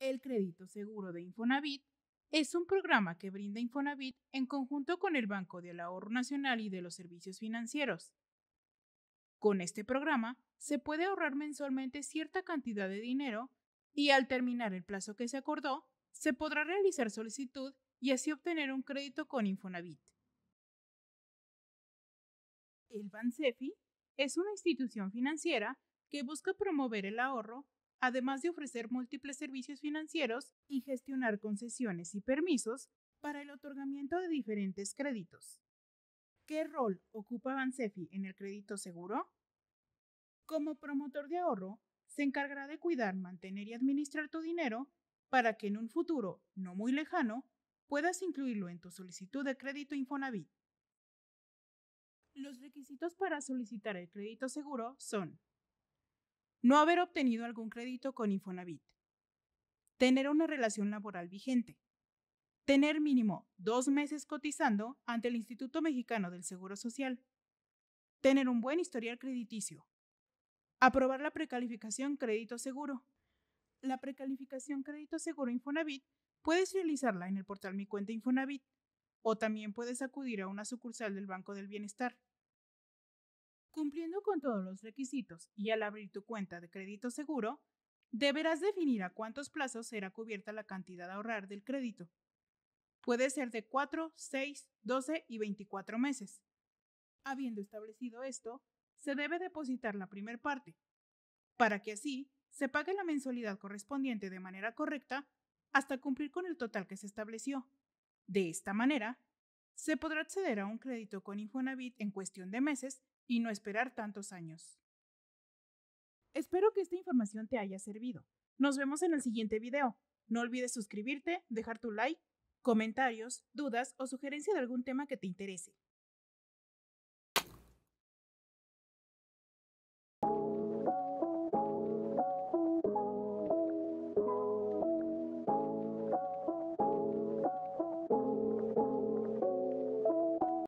El Crédito Seguro de Infonavit es un programa que brinda Infonavit en conjunto con el Banco del Ahorro Nacional y de los Servicios Financieros. Con este programa se puede ahorrar mensualmente cierta cantidad de dinero y al terminar el plazo que se acordó, se podrá realizar solicitud y así obtener un crédito con Infonavit. El Bansefi es una institución financiera que busca promover el ahorro además de ofrecer múltiples servicios financieros y gestionar concesiones y permisos para el otorgamiento de diferentes créditos. ¿Qué rol ocupa Bansefi en el crédito seguro? Como promotor de ahorro, se encargará de cuidar, mantener y administrar tu dinero para que en un futuro no muy lejano puedas incluirlo en tu solicitud de crédito Infonavit. Los requisitos para solicitar el crédito seguro son no haber obtenido algún crédito con Infonavit, tener una relación laboral vigente, tener mínimo dos meses cotizando ante el Instituto Mexicano del Seguro Social, tener un buen historial crediticio, aprobar la precalificación crédito seguro. La precalificación crédito seguro Infonavit puedes realizarla en el portal Mi Cuenta Infonavit o también puedes acudir a una sucursal del Banco del Bienestar. Cumpliendo con todos los requisitos y al abrir tu cuenta de crédito seguro, deberás definir a cuántos plazos será cubierta la cantidad a ahorrar del crédito. Puede ser de 4, 6, 12 y 24 meses. Habiendo establecido esto, se debe depositar la primer parte, para que así se pague la mensualidad correspondiente de manera correcta hasta cumplir con el total que se estableció. De esta manera, se podrá acceder a un crédito con Infonavit en cuestión de meses y no esperar tantos años. Espero que esta información te haya servido. Nos vemos en el siguiente video. No olvides suscribirte, dejar tu like, comentarios, dudas o sugerencia de algún tema que te interese.